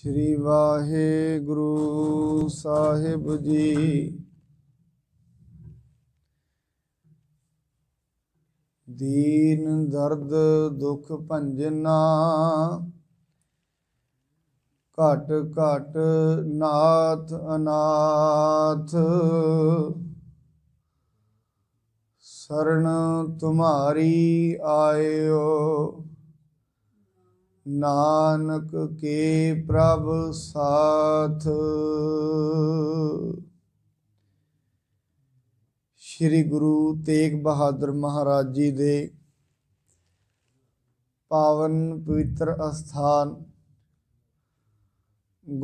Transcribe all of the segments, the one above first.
ਸ੍ਰੀ ਵਾਹਿਗੁਰੂ ਸਾਹਿਬ ਜੀ ਦੀਨ ਦਰਦ ਦੁਖ ਭੰਜਨਾ ਘਟ ਘਟ ਨਾਥ ਅਨਾਥ ਸਰਣ ਤੁਮਾਰੀ ਆਇਓ ਨਾਨਕ ਕੇ ਪ੍ਰਭ ਸਾਥ ਸ੍ਰੀ ਗੁਰੂ ਤੇਗ ਬਹਾਦਰ ਮਹਾਰਾਜ ਜੀ ਦੇ ਪਾਵਨ ਪਵਿੱਤਰ ਅਸਥਾਨ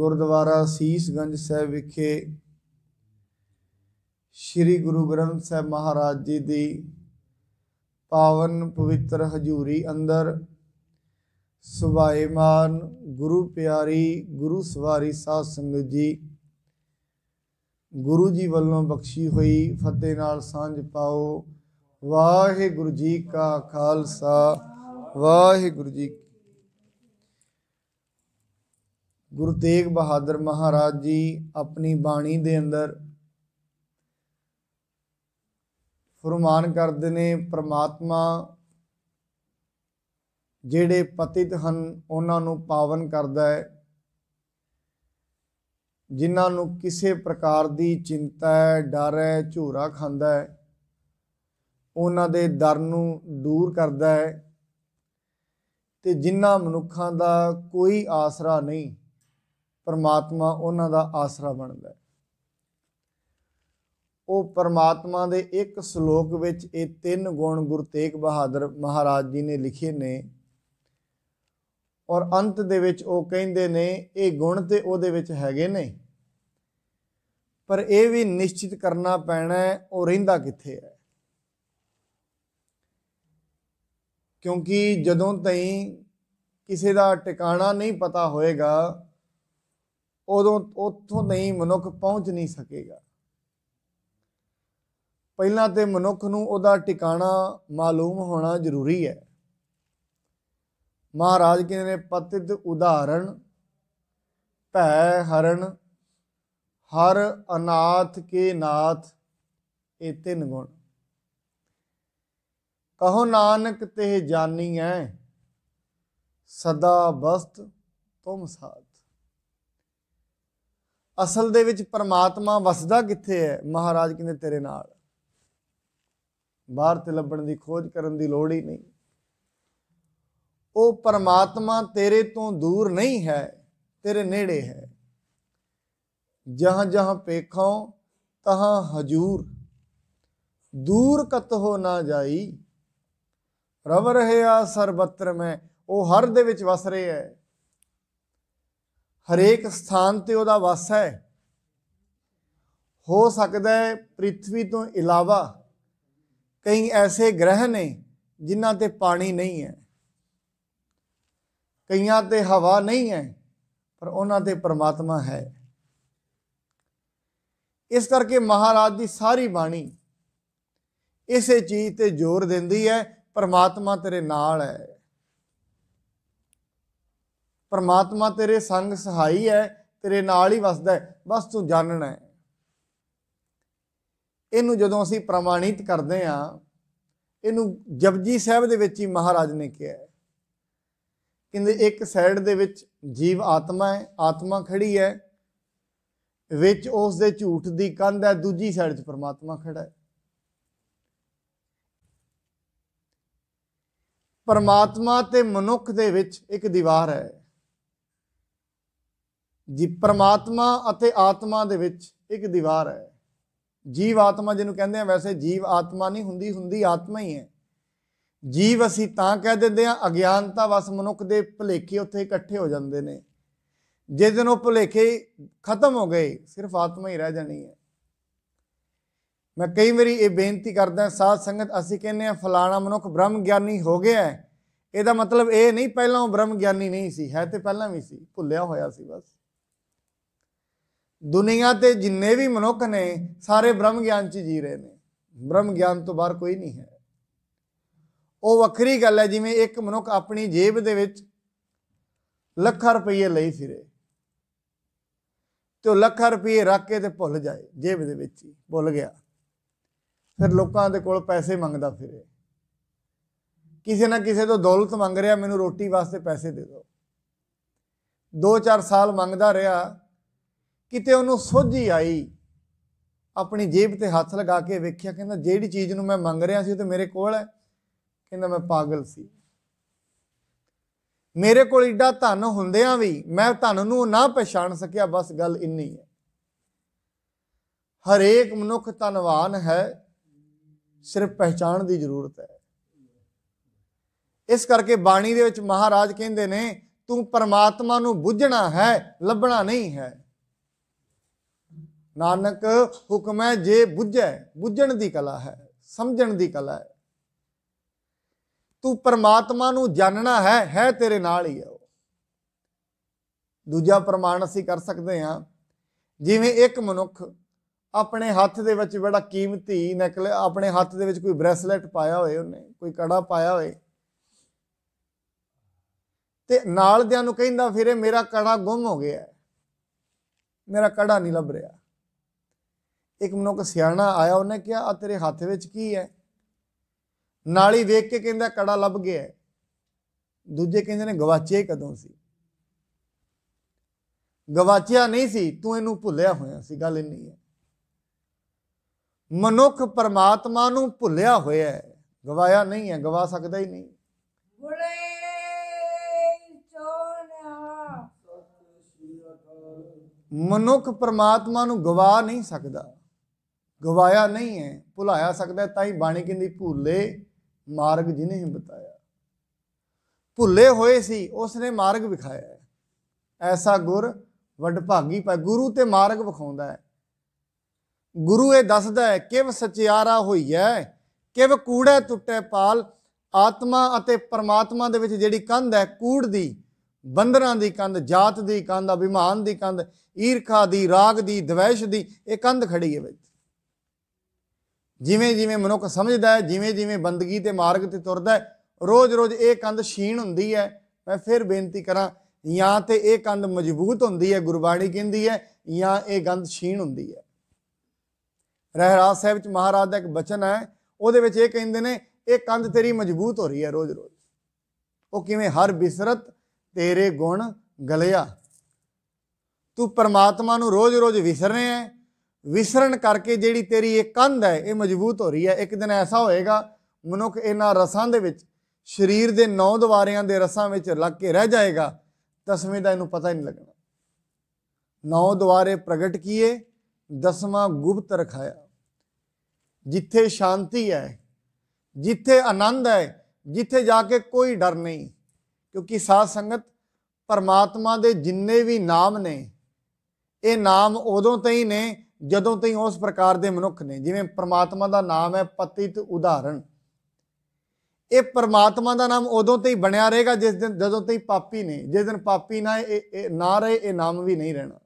ਗੁਰਦੁਆਰਾ ਸੀਸਗੰਜ ਸਾਹਿਬ ਵਿਖੇ ਸ੍ਰੀ ਗੁਰੂ ਗ੍ਰੰਥ ਸਾਹਿਬ ਮਹਾਰਾਜ ਜੀ ਦੀ ਪਾਵਨ ਪਵਿੱਤਰ ਹਜ਼ੂਰੀ ਅੰਦਰ ਸੁਭਾਈ ਮਾਨ ਗੁਰੂ ਪਿਆਰੀ ਗੁਰੂ ਸਵਾਰੀ ਸਾਧ ਸੰਗਤ ਜੀ ਗੁਰੂ ਜੀ ਵੱਲੋਂ ਬਖਸ਼ੀ ਹੋਈ ਫਤਿਹ ਨਾਲ ਸਾਂਝ ਪਾਓ ਵਾਹਿਗੁਰੂ ਜੀ ਕਾ ਖਾਲਸਾ ਵਾਹਿਗੁਰੂ ਜੀ ਗੁਰੂ ਤੇਗ ਬਹਾਦਰ ਮਹਾਰਾਜ ਜੀ ਆਪਣੀ ਬਾਣੀ ਦੇ ਅੰਦਰ ਫਰਮਾਨ ਕਰਦੇ ਨੇ ਪ੍ਰਮਾਤਮਾ ਜਿਹੜੇ ਪਤਿਤ ਹਨ ਉਹਨਾਂ ਨੂੰ ਪਾਵਨ ਕਰਦਾ ਹੈ ਜਿਨ੍ਹਾਂ ਨੂੰ ਕਿਸੇ ਪ੍ਰਕਾਰ ਦੀ ਚਿੰਤਾ ਹੈ ਡਰ ਹੈ ਝੂਰਾ ਖਾਂਦਾ ਹੈ ਉਹਨਾਂ ਦੇ ਦਰ ਨੂੰ ਦੂਰ ਕਰਦਾ ਹੈ ਤੇ ਜਿਨ੍ਹਾਂ ਮਨੁੱਖਾਂ ਦਾ ਕੋਈ ਆਸਰਾ ਨਹੀਂ ਪਰਮਾਤਮਾ ਉਹਨਾਂ ਦਾ ਆਸਰਾ ਬਣਦਾ ਹੈ ਉਹ ਪਰਮਾਤਮਾ ਦੇ ਇੱਕ ਸ਼ਲੋਕ ਵਿੱਚ ਇਹ ਤਿੰਨ ਗੁਣ ਗੁਰੂ ਤੇਗ ਬਹਾਦਰ ਮਹਾਰਾਜ ਜੀ ਨੇ ਲਿਖੇ ਨੇ ਔਰ ਅੰਤ ਦੇ ਵਿੱਚ ਉਹ ਕਹਿੰਦੇ ਨੇ ਇਹ ਗੁਣ ਤੇ ਉਹਦੇ ਵਿੱਚ ਹੈਗੇ ਨੇ ਪਰ ਇਹ ਵੀ ਨਿਸ਼ਚਿਤ ਕਰਨਾ ਪੈਣਾ ਹੈ ਉਹ ਰਹਿੰਦਾ ਕਿੱਥੇ ਹੈ ਕਿਉਂਕਿ ਜਦੋਂ ਤਈ ਕਿਸੇ ਦਾ ਟਿਕਾਣਾ ਨਹੀਂ ਪਤਾ ਹੋਏਗਾ ਉਦੋਂ ਉੱਥੋਂ ਨਹੀਂ ਮਨੁੱਖ ਪਹੁੰਚ ਨਹੀਂ ਸਕੇਗਾ ਪਹਿਲਾਂ ਤੇ ਮਨੁੱਖ ਨੂੰ ਉਹਦਾ ਟਿਕਾਣਾ ਮਾਲੂਮ ਹੋਣਾ ਜ਼ਰੂਰੀ ਹੈ ਮਹਾਰਾਜ ਕਹਿੰਦੇ ਨੇ ਪਤਿਤ ਉਦਾਹਰਣ ਭੈ ਹਰਣ ਹਰ ਅਨਾਥ ਕੇ ਨਾਥ ਇਹ ਤਿੰਨ ਗੁਣ ਕਹੋ ਨਾਨਕ ਤੇ ਜਾਨੀ ਐ ਸਦਾ ਬਸਤ ਤੁਮ ਸਾਥ ਅਸਲ ਦੇ ਵਿੱਚ ਪਰਮਾਤਮਾ ਵਸਦਾ ਕਿੱਥੇ ਹੈ ਮਹਾਰਾਜ ਕਹਿੰਦੇ ਤੇਰੇ ਨਾਲ ਬਾਹਰ ਤੇ ਲੱਭਣ ਦੀ ਖੋਜ ਕਰਨ ਦੀ ਲੋੜ ਹੀ ਨਹੀਂ ਉਹ ਪਰਮਾਤਮਾ ਤੇਰੇ ਤੋਂ ਦੂਰ ਨਹੀਂ ਹੈ ਤੇਰੇ ਨੇੜੇ ਹੈ ਜਹਾਂ ਜਹਾਂ ਪੇਖਾਂ ਤਹਾਂ ਹਜੂਰ ਦੂਰ ਕਤ ਹੋ ਨਾ ਜਾਈ ਰਵ ਰਹਿਆ ਸਰਬਤਰ ਮੈਂ ਉਹ ਹਰ ਦੇ ਵਿੱਚ ਵਸ ਰਿਹਾ ਹੈ ਹਰੇਕ ਸਥਾਨ ਤੇ ਉਹਦਾ ਵਾਸ ਹੈ ਹੋ ਸਕਦਾ ਹੈ ਪ੍ਰithvi ਤੋਂ ਇਲਾਵਾ ਕਈ ਐਸੇ ਗ੍ਰਹਿ ਨੇ ਜਿਨ੍ਹਾਂ ਤੇ ਪਾਣੀ ਨਹੀਂ ਹੈ ਕਈਆਂ ਤੇ ਹਵਾ ਨਹੀਂ ਹੈ ਪਰ ਉਹਨਾਂ ਤੇ ਪਰਮਾਤਮਾ ਹੈ ਇਸ ਕਰਕੇ ਮਹਾਰਾਜ ਦੀ ਸਾਰੀ ਬਾਣੀ ਇਸੇ ਚੀਜ਼ ਤੇ ਜ਼ੋਰ ਦਿੰਦੀ ਹੈ ਪਰਮਾਤਮਾ ਤੇਰੇ ਨਾਲ ਹੈ ਪਰਮਾਤਮਾ ਤੇਰੇ ਸੰਗ ਸਹਾਈ ਹੈ ਤੇਰੇ ਨਾਲ ਹੀ ਵਸਦਾ ਹੈ ਬਸ ਤੂੰ ਜਾਣਣਾ ਹੈ ਇਹਨੂੰ ਜਦੋਂ ਅਸੀਂ ਪ੍ਰਮਾਣਿਤ ਕਰਦੇ ਆ ਇਹਨੂੰ ਜਪਜੀ ਸਾਹਿਬ ਦੇ ਵਿੱਚ ਹੀ ਮਹਾਰਾਜ ਨੇ ਕਿਹਾ ਕਹਿੰਦੇ ਇੱਕ ਸਾਈਡ ਦੇ ਵਿੱਚ ਜੀਵ ਆਤਮਾ ਹੈ ਆਤਮਾ ਖੜੀ ਹੈ ਵਿੱਚ ਉਸ ਦੇ ਝੂਠ ਦੀ ਕੰਧ ਹੈ ਦੂਜੀ ਸਾਈਡ 'ਚ ਪਰਮਾਤਮਾ ਖੜਾ ਹੈ ਪਰਮਾਤਮਾ ਤੇ ਮਨੁੱਖ ਦੇ ਵਿੱਚ ਇੱਕ ਦੀਵਾਰ ਹੈ ਜੀ ਪਰਮਾਤਮਾ ਅਤੇ ਆਤਮਾ ਦੇ ਵਿੱਚ ਇੱਕ ਦੀਵਾਰ ਹੈ ਜੀਵ ਆਤਮਾ ਜਿਹਨੂੰ ਕਹਿੰਦੇ ਆ ਵੈਸੇ ਜੀਵ ਆਤਮਾ ਨਹੀਂ ਹੁੰਦੀ ਹੁੰਦੀ ਆਤਮਾ ਹੀ ਹੈ ਜੀਵ ਅਸੀਂ ਤਾਂ ਕਹਿ ਦਿੰਦੇ ਆ ਅਗਿਆਨਤਾ ਵਸ ਮਨੁੱਖ ਦੇ ਭੁਲੇਖੇ ਉੱਥੇ ਇਕੱਠੇ ਹੋ ਜਾਂਦੇ ਨੇ ਜਿਸ ਦਿਨ ਉਹ ਭੁਲੇਖੇ ਖਤਮ ਹੋ ਗਏ ਸਿਰਫ ਆਤਮਾ ਹੀ ਰਹਿ ਜਾਣੀ ਹੈ ਮੈਂ ਕਈ ਵਾਰੀ ਇਹ ਬੇਨਤੀ ਕਰਦਾ ਸਾਧ ਸੰਗਤ ਅਸੀਂ ਕਹਿੰਨੇ ਆ ਫਲਾਣਾ ਮਨੁੱਖ ਬ੍ਰਹਮ ਗਿਆਨੀ ਹੋ ਗਿਆ ਹੈ ਇਹਦਾ ਮਤਲਬ ਇਹ ਨਹੀਂ ਪਹਿਲਾਂ ਉਹ ਬ੍ਰਹਮ ਗਿਆਨੀ ਨਹੀਂ ਸੀ ਹੈ ਤੇ ਪਹਿਲਾਂ ਵੀ ਸੀ ਭੁੱਲਿਆ ਹੋਇਆ ਸੀ ਬਸ ਦੁਨੀਆ ਤੇ ਜਿੰਨੇ ਵੀ ਮਨੁੱਖ ਨੇ ਸਾਰੇ ਬ੍ਰਹਮ ਗਿਆਨ 'ਚ ਜੀ ਰਹੇ ਨੇ ਬ੍ਰਹਮ ਗਿਆਨ ਤੋਂ ਬਾਹਰ ਕੋਈ ਨਹੀਂ ਹੈ ਉਹ ਵੱਖਰੀ ਗੱਲ ਹੈ ਜਿਵੇਂ ਇੱਕ ਮਨੁੱਖ ਆਪਣੀ ਜੇਬ ਦੇ ਵਿੱਚ ਲੱਖਾਂ ਰੁਪਏ ਲਈ ਫਿਰੇ ਤੇ ਉਹ ਲੱਖਾਂ ਰੁਪਏ ਰੱਖ ਕੇ ਤੇ ਭੁੱਲ ਜਾਏ ਜੇਬ ਦੇ ਵਿੱਚ ਹੀ ਭੁੱਲ ਗਿਆ ਫਿਰ ਲੋਕਾਂ ਦੇ ਕੋਲ ਪੈਸੇ ਮੰਗਦਾ ਫਿਰੇ ਕਿਸੇ ਨਾ ਕਿਸੇ ਤੋਂ ਦੌਲਤ ਮੰਗ ਰਿਹਾ ਮੈਨੂੰ ਰੋਟੀ ਵਾਸਤੇ ਪੈਸੇ ਦੇ ਦਿਓ 2-4 ਸਾਲ ਮੰਗਦਾ ਰਿਹਾ ਕਿਤੇ ਉਹਨੂੰ ਸੋਝੀ ਆਈ ਆਪਣੀ ਜੇਬ ਤੇ ਹੱਥ ਲਗਾ ਕੇ ਵੇਖਿਆ ਕਹਿੰਦਾ ਜਿਹੜੀ ਚੀਜ਼ ਨੂੰ ਮੈਂ ਮੰਗ ਰਿਹਾ ਸੀ ਉਹ ਤੇ ਮੇਰੇ ਕੋਲ ਹੈ ਕਹਿੰਦਾ ਮੈਂ ਪਾਗਲ ਸੀ ਮੇਰੇ ਕੋਲ ਏਡਾ ਧਨ ਹੁੰਦਿਆਂ ਵੀ ਮੈਂ ਧਨ ਨੂੰ ਨਾ ਪਛਾਣ ਸਕਿਆ ਬਸ ਗੱਲ ਇੰਨੀ ਹੈ ਹਰੇਕ ਮਨੁੱਖ ਧਨਵਾਨ ਹੈ ਸਿਰਫ ਪਛਾਣ ਦੀ ਜ਼ਰੂਰਤ ਹੈ ਇਸ ਕਰਕੇ ਬਾਣੀ ਦੇ ਵਿੱਚ ਮਹਾਰਾਜ ਕਹਿੰਦੇ ਨੇ ਤੂੰ ਪਰਮਾਤਮਾ ਨੂੰ ਬੁੱਝਣਾ ਹੈ ਲੱਭਣਾ ਨਹੀਂ ਹੈ ਨਾਨਕ ਹੁਕਮ ਹੈ ਜੇ ਬੁੱਝੈ ਬੁੱਝਣ ਦੀ ਕਲਾ ਹੈ ਸਮਝਣ ਦੀ ਕਲਾ ਹੈ ਤੂੰ ਪਰਮਾਤਮਾ ਨੂੰ ਜਾਣਨਾ ਹੈ ਹੈ ਤੇਰੇ ਨਾਲ ਹੀ ਹੈ ਉਹ ਦੂਜਾ ਪ੍ਰਮਾਣ ਅਸੀਂ ਕਰ ਸਕਦੇ ਹਾਂ ਜਿਵੇਂ ਇੱਕ ਮਨੁੱਖ ਆਪਣੇ ਹੱਥ ਦੇ ਵਿੱਚ ਬੜਾ ਕੀਮਤੀ ਨਕਲ ਆਪਣੇ ਹੱਥ ਦੇ ਵਿੱਚ ਕੋਈ ਬ੍ਰੈਸਲੇਟ ਪਾਇਆ ਹੋਏ ਉਹਨੇ ਕੋਈ ਕੜਾ ਪਾਇਆ ਹੋਏ ਤੇ ਨਾਲ ਦਿਆਂ ਨੂੰ ਕਹਿੰਦਾ ਫਿਰੇ ਮੇਰਾ ਕੜਾ ਗੁੰਮ ਹੋ ਗਿਆ ਮੇਰਾ ਕੜਾ ਨਹੀਂ ਲੱਭ ਰਿਹਾ ਇੱਕ ਮਨੁੱਖ ਸਿਆਣਾ ਆਇਆ ਉਹਨੇ ਕਿਹਾ ਆ ਤੇਰੇ ਹੱਥ ਵਿੱਚ ਕੀ ਹੈ ਨਾਲੀ ਵੇਖ ਕੇ ਕਹਿੰਦਾ ਕੜਾ ਲੱਭ ਗਿਆ ਦੂਜੇ ਕਹਿੰਦੇ ਨੇ ਗਵਾਚਿਆ ਕਦੋਂ ਸੀ ਗਵਾਚਿਆ ਨਹੀਂ ਸੀ ਤੂੰ ਇਹਨੂੰ ਭੁੱਲਿਆ ਹੋਇਆ ਸੀ ਗੱਲ ਇੰਨੀ ਹੈ ਮਨੁੱਖ ਪਰਮਾਤਮਾ ਨੂੰ ਭੁੱਲਿਆ ਹੋਇਆ ਹੈ ਗਵਾਇਆ ਨਹੀਂ ਹੈ ਗਵਾ ਸਕਦਾ ਹੀ ਨਹੀਂ ਮਨੁੱਖ ਪਰਮਾਤਮਾ ਨੂੰ ਗਵਾ ਨਹੀਂ ਸਕਦਾ ਗਵਾਇਆ ਨਹੀਂ ਹੈ ਭੁਲਾਇਆ ਸਕਦਾ ਤਾਂ ਹੀ ਬਾਣੀ ਕਹਿੰਦੀ ਭੁੱਲੇ ਮਾਰਗ ਜਿਨੇ ਹੀ ਬਤਾਇਆ ਭੁੱਲੇ ਹੋਏ ਸੀ ਉਸਨੇ ਮਾਰਗ ਵਿਖਾਇਆ ਐਸਾ ਗੁਰ ਵਡਭਾਗੀ ਪਾ ਗੁਰੂ ਤੇ ਮਾਰਗ ਵਿਖਾਉਂਦਾ ਹੈ ਗੁਰੂ ਇਹ ਦੱਸਦਾ ਹੈ ਕਿਵ ਸਚਿਆਰਾ ਹੋਈਐ ਕਿਵ ਕੂੜਾ ਟੁੱਟੇ ਪਾਲ ਆਤਮਾ ਅਤੇ ਪਰਮਾਤਮਾ ਦੇ ਵਿੱਚ ਜਿਹੜੀ ਕੰਧ ਹੈ ਕੂੜ ਦੀ ਬੰਦਰਾਂ ਦੀ ਕੰਧ ਜਾਤ ਦੀ ਕੰਧ ਅਭਿਮਾਨ ਦੀ ਕੰਧ ਈਰਖਾ ਦੀ ਰਾਗ ਦੀ ਦਵੇਸ਼ ਦੀ ਇਹ ਕੰਧ ਖੜੀ ਹੈ ਵਿੱਚ ਜਿਵੇਂ ਜਿਵੇਂ ਮਨੁੱਖ ਸਮਝਦਾ ਹੈ ਜਿਵੇਂ ਜਿਵੇਂ ਬੰਦਗੀ ਤੇ ਮਾਰਗ ਤੇ ਤੁਰਦਾ ਹੈ ਰੋਜ਼-ਰੋਜ਼ ਇਹ ਕੰਧ ਛੀਣ ਹੁੰਦੀ ਹੈ ਮੈਂ ਫਿਰ ਬੇਨਤੀ ਕਰਾਂ ਜਾਂ ਤੇ ਇਹ ਕੰਧ ਮਜ਼ਬੂਤ ਹੁੰਦੀ ਹੈ ਗੁਰਬਾਣੀ ਕਹਿੰਦੀ ਹੈ ਜਾਂ ਇਹ ਗੰਧ ਛੀਣ ਹੁੰਦੀ ਹੈ ਰਹਿਰਾਜ ਸਾਹਿਬ ਵਿੱਚ ਮਹਾਰਾਜ ਦਾ ਇੱਕ ਬਚਨ ਹੈ ਉਹਦੇ ਵਿੱਚ ਇਹ ਕਹਿੰਦੇ ਨੇ ਇਹ ਕੰਧ ਤੇਰੀ ਮਜ਼ਬੂਤ ਹੋ ਰਹੀ ਹੈ ਰੋਜ਼-ਰੋਜ਼ ਉਹ ਕਿਵੇਂ ਹਰ ਬਿਸਰਤ ਤੇਰੇ ਗੁਣ ਗਲਿਆ ਤੂੰ ਪਰਮਾਤਮਾ ਨੂੰ ਰੋਜ਼-ਰੋਜ਼ ਵਿਸਰ ਰਿਹਾ ਹੈ ਵਿਸਰਣ ਕਰਕੇ ਜਿਹੜੀ ਤੇਰੀ ਇਹ ਕੰਧ ਹੈ ਇਹ ਮਜ਼ਬੂਤ ਹੋ ਰਹੀ ਹੈ ਇੱਕ ਦਿਨ ਐਸਾ ਹੋਏਗਾ ਮਨੁੱਖ ਇਹਨਾਂ ਰਸਾਂ ਦੇ ਵਿੱਚ ਸਰੀਰ ਦੇ ਨੌ ਦਵਾਰਿਆਂ ਦੇ ਰਸਾਂ ਵਿੱਚ ਲੱਗ ਕੇ ਰਹਿ ਜਾਏਗਾ ਦਸਵੇਂ ਦਾ ਇਹਨੂੰ ਪਤਾ ਹੀ ਨਹੀਂ ਲੱਗਣਾ ਨੌ ਦਵਾਰੇ ਪ੍ਰਗਟ ਕੀਏ ਦਸਵਾਂ ਗੁਪਤ ਰਖਾਇਆ ਜਿੱਥੇ ਸ਼ਾਂਤੀ ਹੈ ਜਿੱਥੇ ਆਨੰਦ ਹੈ ਜਿੱਥੇ ਜਾ ਕੇ ਕੋਈ ਡਰ ਨਹੀਂ ਕਿਉਂਕਿ ਸਾਧ ਸੰਗਤ ਪਰਮਾਤਮਾ ਦੇ ਜਿੰਨੇ ਵੀ ਨਾਮ ਨੇ ਇਹ ਨਾਮ ਉਦੋਂ ਤਈ ਨੇ ਜਦੋਂ ਤਈ ਉਸ ਪ੍ਰਕਾਰ ਦੇ ਮਨੁੱਖ ਨੇ ਜਿਵੇਂ ਪ੍ਰਮਾਤਮਾ ਦਾ ਨਾਮ ਹੈ ਪਤਿਤ ਉਦਾਹਰਣ ਇਹ ਪ੍ਰਮਾਤਮਾ ਦਾ ਨਾਮ ਉਦੋਂ ਤੇ ਹੀ ਬਣਿਆ ਰਹੇਗਾ ਜਿਸ ਦਿਨ ਜਦੋਂ ਤੇ ਪਾਪੀ ਨੇ ਜਿਸ ਦਿਨ ਪਾਪੀ ਨਾ ਨਾ ਰਹੇ ਇਹ ਨਾਮ ਵੀ ਨਹੀਂ ਰਹਿਣਾ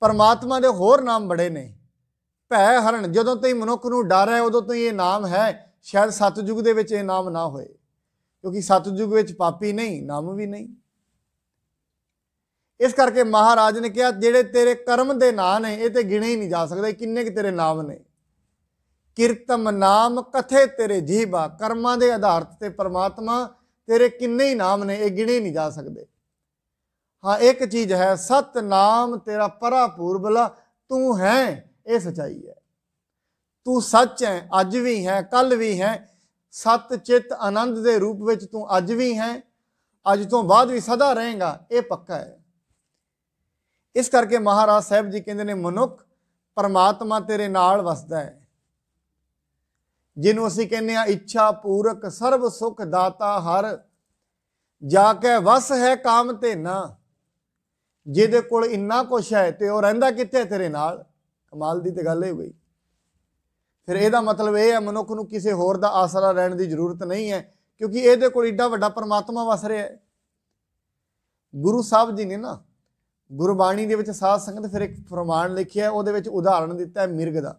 ਪਰਮਾਤਮਾ ਦੇ ਹੋਰ ਨਾਮ ਬੜੇ ਨੇ ਭੈ ਹਰਣ ਜਦੋਂ ਤੇ ਮਨੁੱਖ ਨੂੰ ਡਰ ਹੈ ਉਦੋਂ ਤਈ ਹੀ ਇਹ ਨਾਮ ਹੈ ਸ਼ਾਇਦ ਸਤਜੁਗ ਦੇ ਵਿੱਚ ਇਹ ਨਾਮ ਨਾ ਹੋਏ ਕਿਉਂਕਿ ਸਤਜੁਗ ਵਿੱਚ ਪਾਪੀ ਨਹੀਂ ਨਾਮ ਵੀ ਨਹੀਂ ਇਸ ਕਰਕੇ ਮਹਾਰਾਜ ਨੇ ਕਿਹਾ ਜਿਹੜੇ ਤੇਰੇ ਕਰਮ ਦੇ ਨਾਂ ਨੇ ਇਹ ਤੇ ਗਿਣੇ ਹੀ ਨਹੀਂ ਜਾ ਸਕਦੇ ਕਿੰਨੇ ਕਿ ਤੇਰੇ ਨਾਮ ਨੇ ਕਿਰਤਮ ਨਾਮ ਕਥੇ ਤੇਰੇ ਜੀਵਾ ਕਰਮਾਂ ਦੇ ਆਧਾਰ ਤੇ ਪਰਮਾਤਮਾ ਤੇਰੇ ਕਿੰਨੇ ਹੀ ਨਾਮ ਨੇ ਇਹ ਗਿਣੇ ਨਹੀਂ ਜਾ ਸਕਦੇ ਹਾਂ ਇੱਕ ਚੀਜ਼ ਹੈ ਸਤ ਨਾਮ ਤੇਰਾ ਪਰਾ ਪੂਰਬਲਾ ਤੂੰ ਹੈ ਇਹ ਸਚਾਈ ਹੈ ਤੂੰ ਸੱਚ ਹੈ ਅੱਜ ਵੀ ਹੈ ਕੱਲ ਵੀ ਹੈ ਸਤ ਚਿਤ ਆਨੰਦ ਦੇ ਰੂਪ ਵਿੱਚ ਤੂੰ ਅੱਜ ਵੀ ਹੈ ਅੱਜ ਤੋਂ ਬਾਅਦ ਵੀ ਸਦਾ ਰਹੇਗਾ ਇਹ ਪੱਕਾ ਹੈ ਇਸ ਕਰਕੇ ਮਹਾਰਾਜ ਸਾਹਿਬ ਜੀ ਕਹਿੰਦੇ ਨੇ ਮਨੁੱਖ ਪਰਮਾਤਮਾ ਤੇਰੇ ਨਾਲ ਵਸਦਾ ਹੈ ਜਿਹਨੂੰ ਅਸੀਂ ਕਹਿੰਦੇ ਆ ਇੱਛਾ ਪੂਰਕ ਸਰਬ ਸੁਖ ਦਾਤਾ ਹਰ ਜਾ ਕੇ ਵਸ ਹੈ ਕਾਮ ਤੇ ਨਾ ਜਿਹਦੇ ਕੋਲ ਇੰਨਾ ਕੁਛ ਹੈ ਤੇ ਉਹ ਰਹਿੰਦਾ ਕਿੱਥੇ ਤੇਰੇ ਨਾਲ ਕਮਾਲ ਦੀ ਤੇ ਗੱਲ ਹੋ ਗਈ ਫਿਰ ਇਹਦਾ ਮਤਲਬ ਇਹ ਹੈ ਮਨੁੱਖ ਨੂੰ ਕਿਸੇ ਹੋਰ ਦਾ ਆਸਰਾ ਰਹਿਣ ਦੀ ਜ਼ਰੂਰਤ ਨਹੀਂ ਹੈ ਕਿਉਂਕਿ ਇਹਦੇ ਕੋਲ ਏਡਾ ਵੱਡਾ ਪਰਮਾਤਮਾ ਵਸ ਰਿਹਾ ਹੈ ਗੁਰੂ ਸਾਹਿਬ ਜੀ ਨੇ ਨਾ ਗੁਰਬਾਣੀ ਦੇ ਵਿੱਚ ਸਾਧ ਸੰਗਤ ਫਿਰ ਇੱਕ ਫਰਮਾਨ ਲਿਖਿਆ ਉਹਦੇ ਵਿੱਚ ਉਦਾਹਰਣ ਦਿੱਤਾ ਹੈ ਮਿਰਗ ਦਾ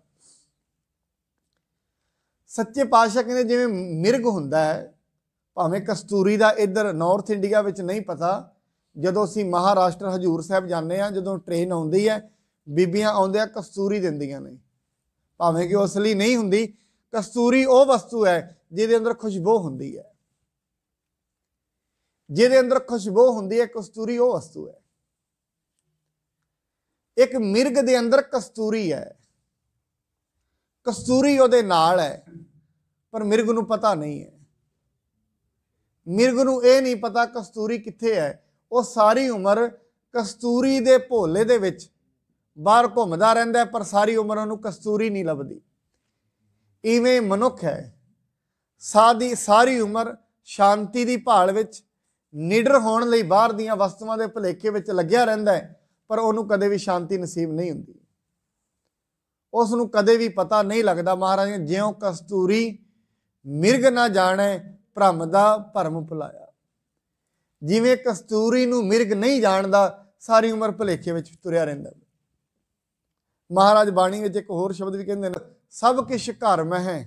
ਸੱਚੇ ਪਾਤਸ਼ਾਹ ਕਹਿੰਦੇ ਜਿਵੇਂ ਮਿਰਗ ਹੁੰਦਾ ਹੈ ਭਾਵੇਂ ਕਸਤੂਰੀ ਦਾ ਇੱਧਰ ਨਾਰਥ ਇੰਡੀਆ ਵਿੱਚ ਨਹੀਂ ਪਤਾ ਜਦੋਂ ਅਸੀਂ ਮਹਾਰਾਸ਼ਟਰ ਹਜੂਰ ਸਾਹਿਬ ਜਾਂਦੇ ਆ ਜਦੋਂ ਟ੍ਰੇਨ ਆਉਂਦੀ ਹੈ ਬੀਬੀਆਂ ਆਉਂਦੇ ਆ ਕਸਤੂਰੀ ਦਿੰਦੀਆਂ ਨੇ ਭਾਵੇਂ ਕਿ ਉਹ ਅਸਲੀ ਨਹੀਂ ਹੁੰਦੀ ਕਸਤੂਰੀ ਉਹ ਵਸਤੂ ਹੈ ਜਿਹਦੇ ਅੰਦਰ ਖੁਸ਼ਬੂ ਹੁੰਦੀ ਹੈ ਜਿਹਦੇ ਅੰਦਰ ਖੁਸ਼ਬੂ ਹੁੰਦੀ ਹੈ ਕਸਤੂਰੀ ਉਹ ਵਸਤੂ ਹੈ ਇੱਕ ਮਿਰਗ ਦੇ ਅੰਦਰ ਕਸਤੂਰੀ ਹੈ ਕਸਤੂਰੀ ਉਹਦੇ ਨਾਲ ਹੈ ਪਰ ਮਿਰਗ ਨੂੰ ਪਤਾ ਨਹੀਂ ਹੈ ਮਿਰਗ ਨੂੰ ਇਹ ਨਹੀਂ ਪਤਾ ਕਸਤੂਰੀ ਕਿੱਥੇ ਹੈ ਉਹ ਸਾਰੀ ਉਮਰ ਕਸਤੂਰੀ ਦੇ ਭੋਲੇ ਦੇ ਵਿੱਚ ਬਾਹਰ ਘੁੰਮਦਾ ਰਹਿੰਦਾ ਪਰ ਸਾਰੀ ਉਮਰ ਉਹਨੂੰ ਕਸਤੂਰੀ ਨਹੀਂ ਲੱਭਦੀ ਇਵੇਂ ਮਨੁੱਖ ਹੈ ਸਾਦੀ ਸਾਰੀ ਉਮਰ ਸ਼ਾਂਤੀ ਦੀ ਭਾਲ ਵਿੱਚ ਨਿਡਰ ਹੋਣ ਲਈ ਬਾਹਰ ਦੀਆਂ ਵਸਤੂਆਂ ਦੇ ਭਲੇਖੇ ਵਿੱਚ ਲੱਗਿਆ ਰਹਿੰਦਾ ਹੈ ਪਰ ਉਹਨੂੰ ਕਦੇ ਵੀ ਸ਼ਾਂਤੀ ਨਸੀਬ ਨਹੀਂ ਹੁੰਦੀ ਉਸ ਨੂੰ ਕਦੇ ਵੀ ਪਤਾ ਨਹੀਂ ਲੱਗਦਾ ਮਹਾਰਾਜ ਜਿਉਂ ਕਸਤੂਰੀ ਮਿਰਗ ਨਾ ਜਾਣੇ ਭ੍ਰਮ ਦਾ ਭਰਮ ਭੁਲਾਇਆ ਜਿਵੇਂ ਕਸਤੂਰੀ ਨੂੰ ਮਿਰਗ ਨਹੀਂ ਜਾਣਦਾ ਸਾਰੀ ਉਮਰ ਭਲੇਖੇ ਵਿੱਚ ਤੁਰਿਆ ਰਹਿੰਦਾ ਮਹਾਰਾਜ ਬਾਣੀ ਵਿੱਚ ਇੱਕ ਹੋਰ ਸ਼ਬਦ ਵੀ ਕਹਿੰਦੇ ਨੇ ਸਭ ਕਿਛ ਘਰ ਮੈਂ ਹੈ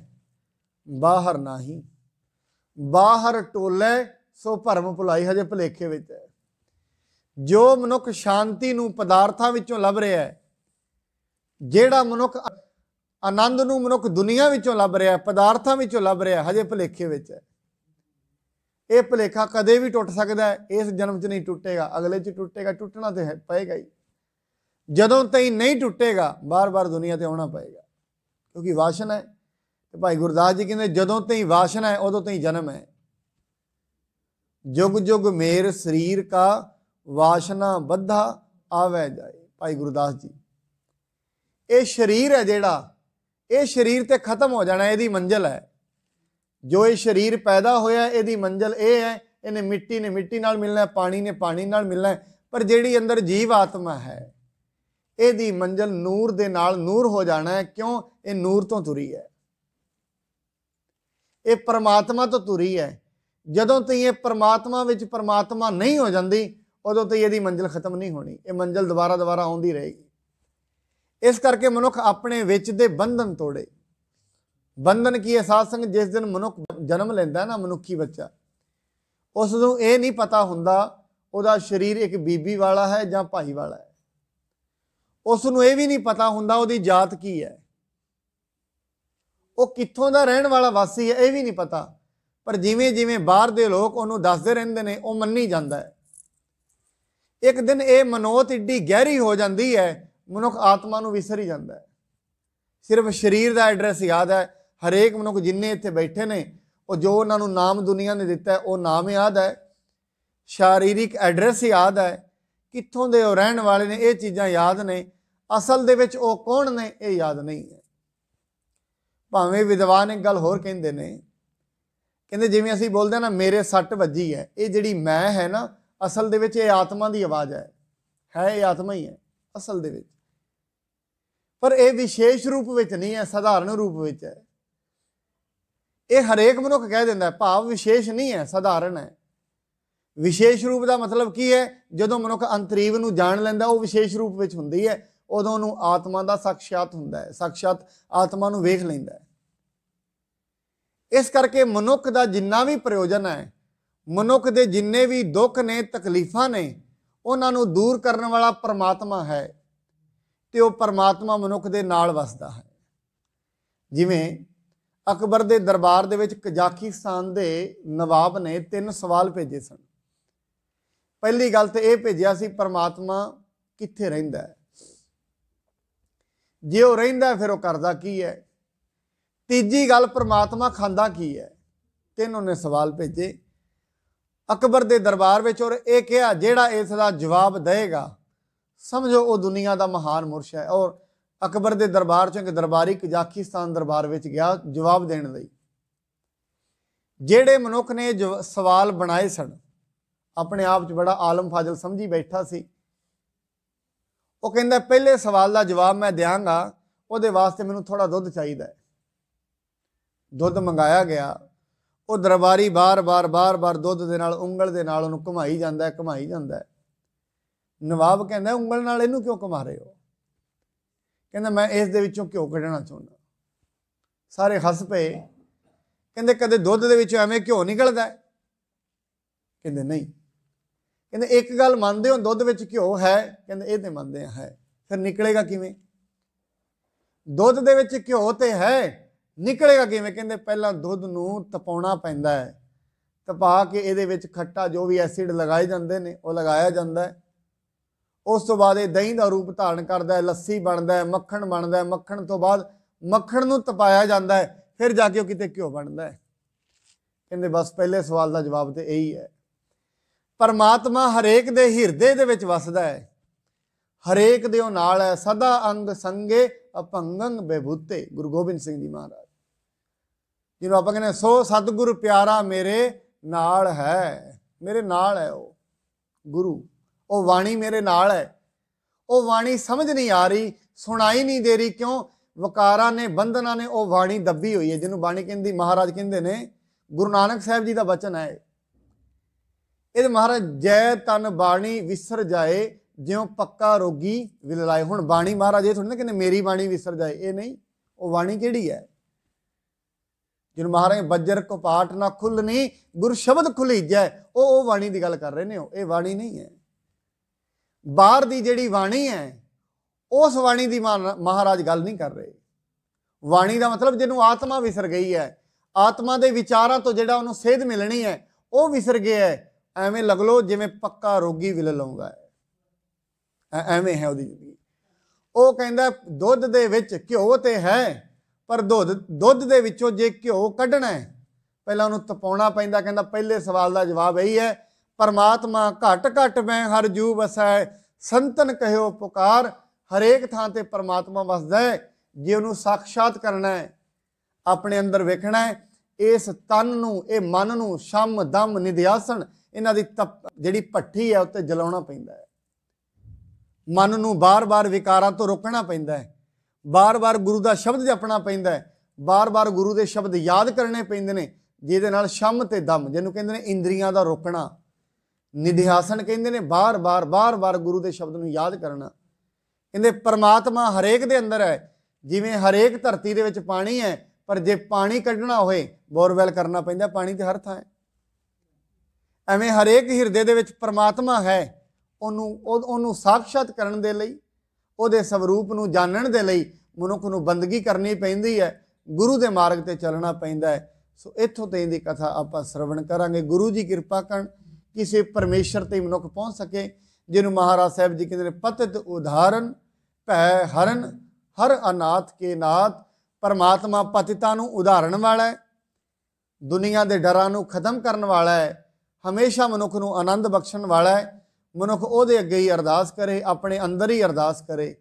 ਬਾਹਰ ਨਹੀਂ ਬਾਹਰ ਟੋਲੇ ਸੋ ਭਰਮ ਭੁਲਾਈ ਹਜੇ ਭਲੇਖੇ ਵਿੱਚ ਹੈ ਜੋ ਮਨੁੱਖ ਸ਼ਾਂਤੀ ਨੂੰ ਪਦਾਰਥਾਂ ਵਿੱਚੋਂ ਲੱਭ ਰਿਹਾ ਹੈ ਜਿਹੜਾ ਮਨੁੱਖ ਆਨੰਦ ਨੂੰ ਮਨੁੱਖ ਦੁਨੀਆ ਵਿੱਚੋਂ ਲੱਭ ਰਿਹਾ ਹੈ ਪਦਾਰਥਾਂ ਵਿੱਚੋਂ ਲੱਭ ਰਿਹਾ ਹਜੇ ਭਲੇਖੇ ਵਿੱਚ ਹੈ ਇਹ ਭਲੇਖਾ ਕਦੇ ਵੀ ਟੁੱਟ ਸਕਦਾ ਹੈ ਇਸ ਜਨਮ 'ਚ ਨਹੀਂ ਟੁੱਟੇਗਾ ਅਗਲੇ 'ਚ ਟੁੱਟੇਗਾ ਟੁੱਟਣਾ ਤੇ ਪਏਗਾ ਹੀ ਜਦੋਂ ਤਈ ਨਹੀਂ ਟੁੱਟੇਗਾ ਬਾਰ-ਬਾਰ ਦੁਨੀਆ ਤੇ ਆਉਣਾ ਪਏਗਾ ਕਿਉਂਕਿ ਵਾਸ਼ਨ ਹੈ ਤੇ ਭਾਈ ਗੁਰਦਾਸ ਜੀ ਕਹਿੰਦੇ ਜਦੋਂ ਤਈ ਵਾਸ਼ਨ ਹੈ ਉਦੋਂ ਤਈ ਜਨਮ ਹੈ ਜੁਗ ਜੁਗ ਮੇਰ ਸਰੀਰ ਕਾ ਵਾਸ਼ਨਾ ਬੱਧਾ ਆਵੇ ਜਾਏ ਭਾਈ ਗੁਰਦਾਸ ਜੀ ਇਹ ਸਰੀਰ ਹੈ ਜਿਹੜਾ ਇਹ ਸਰੀਰ ਤੇ ਖਤਮ ਹੋ ਜਾਣਾ ਇਹਦੀ ਮੰਜ਼ਲ ਹੈ ਜੋ ਇਹ ਸਰੀਰ ਪੈਦਾ ਹੋਇਆ ਇਹਦੀ ਮੰਜ਼ਲ ਇਹ ਹੈ ਇਹਨੇ ਮਿੱਟੀ ਨੇ ਮਿੱਟੀ ਨਾਲ ਮਿਲਣਾ ਪਾਣੀ ਨੇ ਪਾਣੀ ਨਾਲ ਮਿਲਣਾ ਪਰ ਜਿਹੜੀ ਅੰਦਰ ਜੀਵ ਆਤਮਾ ਹੈ ਇਹਦੀ ਮੰਜ਼ਲ ਨੂਰ ਦੇ ਨਾਲ ਨੂਰ ਹੋ ਜਾਣਾ ਹੈ ਕਿਉਂ ਇਹ ਨੂਰ ਤੋਂ ਤੁਰੀ ਹੈ ਇਹ ਪਰਮਾਤਮਾ ਤੋਂ ਤੁਰੀ ਹੈ ਜਦੋਂ ਤੱਕ ਇਹ ਪਰਮਾਤਮਾ ਵਿੱਚ ਪਰਮਾਤਮਾ ਨਹੀਂ ਹੋ ਜਾਂਦੀ ਉਦੋਂ ਤੱਕ ਇਹਦੀ ਮੰਜ਼ਿਲ ਖਤਮ ਨਹੀਂ ਹੋਣੀ ਇਹ ਮੰਜ਼ਿਲ ਦੁਬਾਰਾ ਦੁਬਾਰਾ ਆਉਂਦੀ ਰਹੇਗੀ ਇਸ ਕਰਕੇ ਮਨੁੱਖ ਆਪਣੇ ਵਿੱਚ ਦੇ ਬੰਧਨ ਤੋੜੇ ਬੰਧਨ ਕੀ ਹੈ ਸਾਧ ਸੰਗ ਜਿਸ ਦਿਨ ਮਨੁੱਖ ਜਨਮ ਲੈਂਦਾ ਨਾ ਮਨੁੱਖੀ ਬੱਚਾ ਉਸ ਨੂੰ ਇਹ ਨਹੀਂ ਪਤਾ ਹੁੰਦਾ ਉਹਦਾ ਸਰੀਰ ਇੱਕ ਬੀਬੀ ਵਾਲਾ ਹੈ ਜਾਂ ਭਾਈ ਵਾਲਾ ਹੈ ਉਸ ਨੂੰ ਇਹ ਵੀ ਨਹੀਂ ਪਤਾ ਹੁੰਦਾ ਉਹਦੀ ਜਾਤ ਕੀ ਹੈ ਉਹ ਕਿੱਥੋਂ ਦਾ ਰਹਿਣ ਵਾਲਾ ਵਾਸੀ ਹੈ ਇਹ ਵੀ ਨਹੀਂ ਪਤਾ ਪਰ ਜਿਵੇਂ ਜਿਵੇਂ ਬਾਹਰ ਦੇ ਲੋਕ ਉਹਨੂੰ ਦੱਸਦੇ ਰਹਿੰਦੇ ਨੇ ਉਹ ਮੰਨੀ ਜਾਂਦਾ ਹੈ ਇੱਕ ਦਿਨ ਇਹ ਮਨੋਤ ਇੱਡੀ ਗਹਿਰੀ ਹੋ ਜਾਂਦੀ ਹੈ ਮਨੁੱਖ ਆਤਮਾ ਨੂੰ ਵਿਸਰ ਹੀ ਜਾਂਦਾ ਹੈ ਸਿਰਫ ਸਰੀਰ ਦਾ ਐਡਰੈਸ ਯਾਦ ਹੈ ਹਰੇਕ ਮਨੁੱਖ ਜਿੰਨੇ ਇੱਥੇ ਬੈਠੇ ਨੇ ਉਹ ਜੋ ਉਹਨਾਂ ਨੂੰ ਨਾਮ ਦੁਨੀਆ ਨੇ ਦਿੱਤਾ ਉਹ ਨਾਮ ਯਾਦ ਹੈ ਸ਼ਾਰੀਰਿਕ ਐਡਰੈਸ ਯਾਦ ਹੈ ਕਿੱਥੋਂ ਦੇ ਉਹ ਰਹਿਣ ਵਾਲੇ ਨੇ ਇਹ ਚੀਜ਼ਾਂ ਯਾਦ ਨੇ ਅਸਲ ਦੇ ਵਿੱਚ ਉਹ ਕੌਣ ਨੇ ਇਹ ਯਾਦ ਨਹੀਂ ਹੈ ਭਾਵੇਂ ਵਿਦਵਾਨ ਇੱਕ ਗੱਲ ਹੋਰ ਕਹਿੰਦੇ ਨੇ ਕਹਿੰਦੇ ਜਿਵੇਂ ਅਸੀਂ ਬੋਲਦੇ ਆ ਨਾ ਮੇਰੇ ਸੱਟ ਵੱਜੀ ਹੈ ਇਹ ਜਿਹੜੀ ਮੈਂ ਹੈ ਨਾ ਅਸਲ ਦੇ ਵਿੱਚ ਇਹ ਆਤਮਾ ਦੀ ਆਵਾਜ਼ ਹੈ ਹੈ ਇਹ ਆਤਮਾ ਹੀ ਹੈ ਅਸਲ ਦੇ ਵਿੱਚ ਪਰ ਇਹ ਵਿਸ਼ੇਸ਼ ਰੂਪ ਵਿੱਚ ਨਹੀਂ ਹੈ ਸਧਾਰਨ ਰੂਪ ਵਿੱਚ ਹੈ ਇਹ ਹਰੇਕ ਮਨੁੱਖ ਕਹਿ ਦਿੰਦਾ ਹੈ ਭਾਵ ਵਿਸ਼ੇਸ਼ ਨਹੀਂ ਹੈ ਸਧਾਰਨ ਹੈ ਵਿਸ਼ੇਸ਼ ਰੂਪ ਦਾ ਮਤਲਬ ਕੀ ਹੈ ਜਦੋਂ ਮਨੁੱਖ ਅੰਤਰੀਵ ਨੂੰ ਜਾਣ ਲੈਂਦਾ ਉਹ ਵਿਸ਼ੇਸ਼ ਰੂਪ ਵਿੱਚ ਹੁੰਦੀ ਹੈ ਉਦੋਂ ਨੂੰ ਆਤਮਾ ਦਾ ਸਾਖਸ਼ਾਤ ਹੁੰਦਾ ਹੈ ਸਾਖਸ਼ਾਤ ਆਤਮਾ ਨੂੰ ਵੇਖ ਲੈਂਦਾ ਹੈ ਇਸ ਕਰਕੇ ਮਨੁੱਖ ਦਾ ਜਿੰਨਾ ਵੀ ਪ੍ਰਯੋਜਨ ਹੈ ਮਨੁੱਖ ਦੇ ਜਿੰਨੇ ਵੀ ਦੁੱਖ ਨੇ ਤਕਲੀਫਾਂ ਨੇ ਉਹਨਾਂ ਨੂੰ ਦੂਰ ਕਰਨ ਵਾਲਾ ਪਰਮਾਤਮਾ ਹੈ ਤੇ ਉਹ ਪਰਮਾਤਮਾ ਮਨੁੱਖ ਦੇ ਨਾਲ ਵਸਦਾ ਹੈ ਜਿਵੇਂ ਅਕਬਰ ਦੇ ਦਰਬਾਰ ਦੇ ਵਿੱਚ ਕਜ਼ਾਕਿਸਤਾਨ ਦੇ ਨਵਾਬ ਨੇ ਤਿੰਨ ਸਵਾਲ ਭੇਜੇ ਸਨ ਪਹਿਲੀ ਗੱਲ ਤੇ ਇਹ ਭੇਜਿਆ ਸੀ ਪਰਮਾਤਮਾ ਕਿੱਥੇ ਰਹਿੰਦਾ ਹੈ ਜੇ ਉਹ ਰਹਿੰਦਾ ਫਿਰ ਉਹ ਕਰਦਾ ਕੀ ਹੈ ਤੀਜੀ ਗੱਲ ਪਰਮਾਤਮਾ ਖਾਂਦਾ ਕੀ ਹੈ ਤਿੰਨ ਉਹਨੇ ਸਵਾਲ ਭੇਜੇ ਅਕਬਰ ਦੇ ਦਰਬਾਰ ਵਿੱਚ ਔਰ ਇਹ ਕਿਹਾ ਜਿਹੜਾ ਇਸ ਦਾ ਜਵਾਬ ਦੇਗਾ ਸਮਝੋ ਉਹ ਦੁਨੀਆ ਦਾ ਮਹਾਨ ਮੁਰਸ਼ਿਦ ਹੈ ਔਰ ਅਕਬਰ ਦੇ ਦਰਬਾਰ ਚੋਂ ਕਿ ਦਰਬਾਰੀ ਕਜ਼ਾਕਿਸਤਾਨ ਦਰਬਾਰ ਵਿੱਚ ਗਿਆ ਜਵਾਬ ਦੇਣ ਲਈ ਜਿਹੜੇ ਮਨੁੱਖ ਨੇ ਸਵਾਲ ਬਣਾਏ ਸਨ ਆਪਣੇ ਆਪ 'ਚ ਬੜਾ ਆਲਮ ਫਾਜ਼ਲ ਸਮਝੀ ਬੈਠਾ ਸੀ ਉਹ ਕਹਿੰਦਾ ਪਹਿਲੇ ਸਵਾਲ ਦਾ ਜਵਾਬ ਮੈਂ ਦਿਆਂਗਾ ਉਹਦੇ ਵਾਸਤੇ ਮੈਨੂੰ ਥੋੜਾ ਦੁੱਧ ਚਾਹੀਦਾ ਹੈ ਦੁੱਧ ਮੰਗਾਇਆ ਗਿਆ ਉਹ ਦਰਬਾਰੀ ਬਾਰ-ਬਾਰ ਬਾਰ-ਬਾਰ ਦੁੱਧ ਦੇ ਨਾਲ ਉਂਗਲ ਦੇ ਨਾਲ ਉਹਨੂੰ ਘੁਮਾਈ ਜਾਂਦਾ ਹੈ ਘੁਮਾਈ ਜਾਂਦਾ ਹੈ ਨਵਾਬ ਕਹਿੰਦਾ ਉਂਗਲ ਨਾਲ ਇਹਨੂੰ ਕਿਉਂ ਘੁਮਾ ਰਹੇ ਹੋ ਕਹਿੰਦਾ ਮੈਂ ਇਸ ਦੇ ਵਿੱਚੋਂ ਘਿਓ ਕੱਢਣਾ ਚਾਹੁੰਦਾ ਸਾਰੇ ਹੱਸ ਪਏ ਕਹਿੰਦੇ ਕਦੇ ਦੁੱਧ ਦੇ ਵਿੱਚੋਂ ਐਵੇਂ ਘਿਓ ਨਿਕਲਦਾ ਹੈ ਕਹਿੰਦੇ ਨਹੀਂ ਕਹਿੰਦੇ ਇੱਕ ਗੱਲ ਮੰਨਦੇ ਹੋ ਦੁੱਧ ਵਿੱਚ ਘਿਓ ਹੈ ਕਹਿੰਦੇ ਇਹ ਤੇ ਮੰਨਦੇ ਆ ਹੈ ਫਿਰ ਨਿਕਲੇਗਾ ਕਿਵੇਂ ਦੁੱਧ ਦੇ ਵਿੱਚ ਘਿਓ ਤੇ ਹੈ ਨਿਕਲੇਗਾ ਕਿਵੇਂ ਕਹਿੰਦੇ ਪਹਿਲਾਂ ਦੁੱਧ ਨੂੰ ਤਪਾਉਣਾ ਪੈਂਦਾ ਹੈ ਤਪਾ ਕੇ ਇਹਦੇ ਵਿੱਚ ਖੱਟਾ ਜੋ ਵੀ ਐਸਿਡ ਲਗਾਏ ਜਾਂਦੇ ਨੇ ਉਹ ਲਗਾਇਆ ਜਾਂਦਾ ਹੈ ਉਸ ਤੋਂ ਬਾਅਦ ਇਹ ਦਹੀਂ ਦਾ ਰੂਪ ਧਾਰਨ ਕਰਦਾ ਹੈ ਲੱਸੀ ਬਣਦਾ ਹੈ ਮੱਖਣ ਬਣਦਾ ਹੈ ਮੱਖਣ ਤੋਂ ਬਾਅਦ ਮੱਖਣ ਨੂੰ ਤਪਾਇਆ ਜਾਂਦਾ ਹੈ ਫਿਰ ਜਾ ਕੇ ਉਹ ਕਿਤੇ ਘਿਓ ਬਣਦਾ ਹੈ ਕਹਿੰਦੇ ਬਸ ਪਹਿਲੇ ਸਵਾਲ ਦਾ ਜਵਾਬ ਤੇ ਇਹੀ ਹੈ ਪਰਮਾਤਮਾ ਹਰੇਕ ਦੇ ਹਿਰਦੇ ਦੇ ਵਿੱਚ ਵਸਦਾ ਹੈ ਹਰੇਕ ਦੇ ਨਾਲ ਹੈ ਸਦਾ ਅੰਗ ਸੰਗੇ ਅਪੰਗੰ ਬੇਭੂਤੇ ਗੁਰੂ ਗੋਬਿੰਦ ਸਿੰਘ ਜੀ ਮਹਾਰਾਜ ਜਿਹਨੂੰ ਆਪਾਂ ਕਹਿੰਦੇ ਸੋ ਸਤਿਗੁਰੂ ਪਿਆਰਾ ਮੇਰੇ ਨਾਲ ਹੈ ਮੇਰੇ ਨਾਲ ਹੈ ਉਹ ਗੁਰੂ ਉਹ ਬਾਣੀ ਮੇਰੇ ਨਾਲ ਹੈ ਉਹ ਬਾਣੀ ਸਮਝ ਨਹੀਂ ਆ ਰਹੀ ਸੁਣਾਈ ਨਹੀਂ ਦੇ ਰਹੀ ਕਿਉਂ ਵਕਾਰਾਂ ਨੇ ਬੰਧਨਾਂ ਨੇ ਉਹ ਬਾਣੀ ਦੱਬੀ ਹੋਈ ਹੈ ਜਿਹਨੂੰ ਬਾਣੀ ਕਹਿੰਦੀ ਮਹਾਰਾਜ ਕਹਿੰਦੇ ਨੇ ਗੁਰੂ ਨਾਨਕ ਸਾਹਿਬ ਜੀ ਦਾ ਬਚਨ ਹੈ ਇਹ ਮਹਾਰਾਜ ਜੈ ਤਨ ਬਾਣੀ ਵਿਸਰ ਜਾਏ ਜਿਉ ਪੱਕਾ ਰੋਗੀ ਵਿਲਾਏ ਹੁਣ ਬਾਣੀ ਮਹਾਰਾਜ ਇਹ ਥੋੜੀ ਨਾ ਕਹਿੰਦੇ ਮੇਰੀ ਬਾਣੀ ਵਿਸਰ ਜਾਏ ਇਹ ਨਹੀਂ ਉਹ ਬਾਣੀ ਕਿਹੜੀ ਹੈ ਜਿਨ ਮਹਾਰਾਜ ਬੱਜਰ ਕਪਾਟ ਨਾ ਖੁੱਲਨੀ ਗੁਰ ਸ਼ਬਦ ਖੁਲੀਜੈ ਉਹ ਉਹ ਬਾਣੀ ਦੀ ਗੱਲ ਕਰ ਰਹੇ ਨੇ ਉਹ ਇਹ ਬਾਣੀ ਨਹੀਂ ਹੈ ਬਾਹਰ ਦੀ ਜਿਹੜੀ ਬਾਣੀ ਹੈ ਉਸ ਬਾਣੀ ਦੀ ਮਹਾਰਾਜ ਗੱਲ ਨਹੀਂ ਕਰ ਰਹੇ ਬਾਣੀ ਦਾ ਮਤਲਬ ਜਿਹਨੂੰ ਆਤਮਾ ਵਿਸਰ ਗਈ ਹੈ ਆਤਮਾ ਦੇ ਵਿਚਾਰਾਂ ਤੋਂ ਜਿਹੜਾ ਉਹਨੂੰ ਸੇਧ ਮਿਲਣੀ ਹੈ ਉਹ ਵਿਸਰ ਗਿਆ ਹੈ ਐਵੇਂ ਲੱਗ ਲੋ ਜਿਵੇਂ ਪੱਕਾ ਰੋਗੀ ਵਿਲ ਲਾਉਂਦਾ ਐਵੇਂ ਹੈ ਉਹਦੀ ਉਹ ਕਹਿੰਦਾ ਦੁੱਧ ਦੇ ਵਿੱਚ ਘਿਓ ਤੇ ਹੈ ਪਰ ਦੁੱਧ ਦੁੱਧ ਦੇ ਵਿੱਚੋਂ ਜੇ ਘਿਓ ਕੱਢਣਾ ਹੈ ਪਹਿਲਾਂ ਉਹਨੂੰ ਤਪਾਉਣਾ ਪੈਂਦਾ ਕਹਿੰਦਾ ਪਹਿਲੇ ਸਵਾਲ ਦਾ ਜਵਾਬ ਇਹੀ ਹੈ ਪਰਮਾਤਮਾ ਘਟ ਘਟ ਮੈਂ ਹਰ ਜੂ ਵਸੈ ਸੰਤਨ ਕਹਿਓ ਪੁਕਾਰ ਹਰੇਕ ਥਾਂ ਤੇ ਪਰਮਾਤਮਾ ਵਸਦਾ ਹੈ ਜੇ ਉਹਨੂੰ ਸਾਖਸ਼ਾਤ ਕਰਨਾ ਹੈ ਆਪਣੇ ਅੰਦਰ ਵੇਖਣਾ ਹੈ ਇਸ ਤਨ ਨੂੰ ਇਹ ਮਨ ਨੂੰ ਸ਼ਮ ਦਮ ਨਿਧਿਆਸਣ ਇਹਨਾਂ ਦੀ ਜਿਹੜੀ ਭੱਠੀ ਹੈ ਉੱਤੇ ਜਲਾਉਣਾ ਪੈਂਦਾ ਹੈ ਮਨ ਨੂੰ ਬਾਰ-ਬਾਰ ਵਿਕਾਰਾਂ ਤੋਂ ਰੋਕਣਾ ਪੈਂਦਾ ਹੈ ਬਾਰ-ਬਾਰ ਗੁਰੂ ਦਾ ਸ਼ਬਦ ਜਪਣਾ ਪੈਂਦਾ ਬਾਰ-ਬਾਰ ਗੁਰੂ ਦੇ ਸ਼ਬਦ ਯਾਦ ਕਰਨੇ ਪੈਂਦੇ ਨੇ ਜਿਹਦੇ ਨਾਲ ਸ਼ਮ ਤੇ ਦਮ ਜਿਹਨੂੰ ਕਹਿੰਦੇ ਨੇ ਇੰਦਰੀਆਂ ਦਾ ਰੁਕਣਾ ਨਿਧਿਆਸਨ ਕਹਿੰਦੇ ਨੇ ਬਾਰ-ਬਾਰ ਬਾਰ-ਬਾਰ ਗੁਰੂ ਦੇ ਸ਼ਬਦ ਨੂੰ ਯਾਦ ਕਰਨਾ ਕਹਿੰਦੇ ਪਰਮਾਤਮਾ ਹਰੇਕ ਦੇ ਅੰਦਰ ਹੈ ਜਿਵੇਂ ਹਰੇਕ ਧਰਤੀ ਦੇ ਵਿੱਚ ਪਾਣੀ ਹੈ ਪਰ ਜੇ ਪਾਣੀ ਕੱਢਣਾ ਹੋਏ ਬੋਰਵੈਲ ਕਰਨਾ ਪੈਂਦਾ ਪਾਣੀ ਤੇ ਹਰ ਥਾਂ ਹੈ ਐਵੇਂ ਹਰੇਕ ਹਿਰਦੇ ਦੇ ਵਿੱਚ ਪਰਮਾਤਮਾ ਹੈ ਉਹਨੂੰ ਉਹਨੂੰ ਸਾਖਸ਼ਾਤ ਕਰਨ ਦੇ ਲਈ ਉਹਦੇ ਸਵਰੂਪ ਨੂੰ ਜਾਣਨ ਦੇ ਲਈ ਮਨੁੱਖ ਨੂੰ ਬੰਦਗੀ ਕਰਨੀ ਪੈਂਦੀ ਹੈ ਗੁਰੂ ਦੇ ਮਾਰਗ ਤੇ ਚੱਲਣਾ ਪੈਂਦਾ ਹੈ ਸੋ ਇੱਥੋਂ ਤੇ ਇਹਦੀ ਕਥਾ ਆਪਾਂ ਸ਼ਰਵਣ ਕਰਾਂਗੇ ਗੁਰੂ ਜੀ ਕਿਰਪਾ ਕਰਨ ਕਿਸੇ ਪਰਮੇਸ਼ਰ ਤੇ ਮਨੁੱਖ ਪਹੁੰਚ ਸਕੇ ਜਿਹਨੂੰ ਮਹਾਰਾਜ ਸਾਹਿਬ ਜੀ ਕਹਿੰਦੇ ਨੇ ਪਤਿਤ ਉਧਾਰਨ ਭੈ ਹਰਨ ਹਰ ਅਨਾਥ ਕੇ ਨਾਥ ਪਰਮਾਤਮਾ ਪਤਿਤਾਂ ਨੂੰ ਉਧਾਰਨ ਵਾਲਾ ਹੈ ਦੁਨੀਆ ਦੇ ਡਰਾਂ ਨੂੰ ਖਤਮ ਕਰਨ ਵਾਲਾ ਹੈ ਹਮੇਸ਼ਾ ਮਨੁੱਖ ਨੂੰ ਆਨੰਦ ਬਖਸ਼ਣ ਵਾਲਾ ਹੈ ਮਨੁੱਖ ਉਹਦੇ ਅੱਗੇ ਹੀ ਅਰਦਾਸ ਕਰੇ ਆਪਣੇ ਅੰਦਰ ਹੀ ਅਰਦਾਸ ਕਰੇ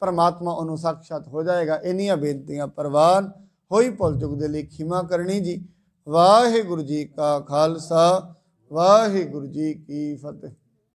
ਪਰਮਾਤਮਾ ਉਹਨੂੰ ਸਾਖਸ਼ਾਤ ਹੋ ਜਾਏਗਾ ਇਨੀਆਂ ਬੇਨਤੀਆਂ ਪਰਵਾਨ ਹੋਈ ਭੁੱਲ ਚੁੱਕ ਦੇ ਲਈ ਖਿਮਾ ਕਰਨੀ ਜੀ ਵਾਹਿਗੁਰੂ ਜੀ ਕਾ ਖਾਲਸਾ ਵਾਹਿਗੁਰੂ ਜੀ ਕੀ ਫਤਿਹ